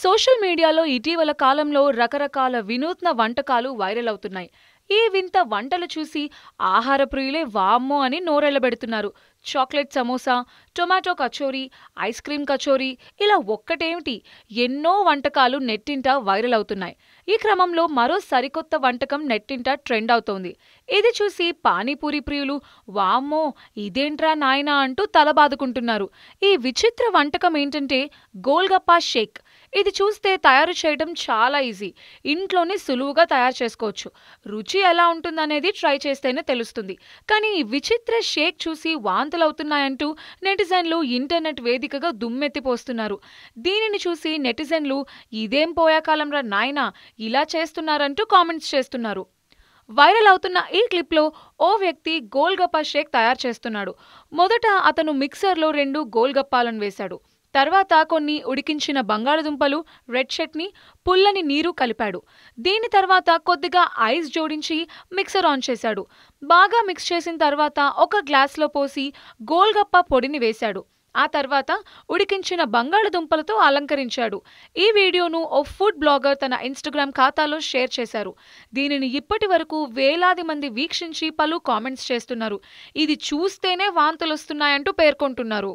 social మీడియాలో ఇటీవల కాలంలో రకరకాల వినూత్న వంటకాలు వైరల్ అవుతున్నాయి ఈ వింత వంటలు చూసి ఆహార ప్రియులే వామ్మో అని నోరెళ్లబెడుతున్నారు chocolate samosa tomato kachori ice cream kachori ఇలా ఒక్కటేమిటి ఎన్నో వంటకాలు నెట్టింట వైరల్ అవుతున్నాయి ఈ క్రమంలో మరో సరికొత్త వంటకం నెట్టింట ట్రెండ్ అవుతోంది ఇది చూసి పానీపూరి ప్రియులు వామ్మో ఇదేంట్రా నాయనా అంటూ తలబాదుకుంటున్నారు ఈ విచిత్ర వంటకం ఏంటంటే గోల్గప్పా షేక్ ఇది చూస్తే తయారు చేయడం చాలా ఈజీ ఇంట్లోనే సులువుగా తయారు చేసుకోవచ్చు రుచి ఎలా ఉంటుందనేది ట్రై చేస్తేనే తెలుస్తుంది కానీ విచిత్ర షేక్ చూసి వాంతులవుతున్నాయంటూ నెటిజన్లు ఇంటర్నెట్ వేదికగా దుమ్మెత్తిపోస్తున్నారు దీనిని చూసి నెటిజన్లు ఇదేం రా నాయనా ఇలా చేస్తున్నారంటూ కామెంట్స్ చేస్తున్నారు వైరల్ అవుతున్న ఈ క్లిప్లో ఓ వ్యక్తి గోల్గప్పా షేక్ తయారు చేస్తున్నాడు మొదట అతను మిక్సర్లో రెండు గోల్గప్పాలను వేశాడు తర్వాత కొన్ని ఉడికించిన బంగాళదుంపలు రెడ్ చట్నీ పుల్లని నీరు కలిపాడు దీని తర్వాత కొద్దిగా ఐస్ జోడించి మిక్సర్ ఆన్ చేశాడు బాగా మిక్స్ చేసిన తర్వాత ఒక గ్లాస్లో పోసి గోల్గప్ప పొడిని వేశాడు ఆ తర్వాత ఉడికించిన బంగాళదుంపలతో అలంకరించాడు ఈ వీడియోను ఓ ఫుడ్ బ్లాగర్ తన ఇన్స్టాగ్రామ్ ఖాతాలో షేర్ చేశారు దీనిని ఇప్పటి వరకు వేలాది మంది వీక్షించి పలు కామెంట్స్ చేస్తున్నారు ఇది చూస్తేనే వాంతులు వస్తున్నాయంటూ పేర్కొంటున్నారు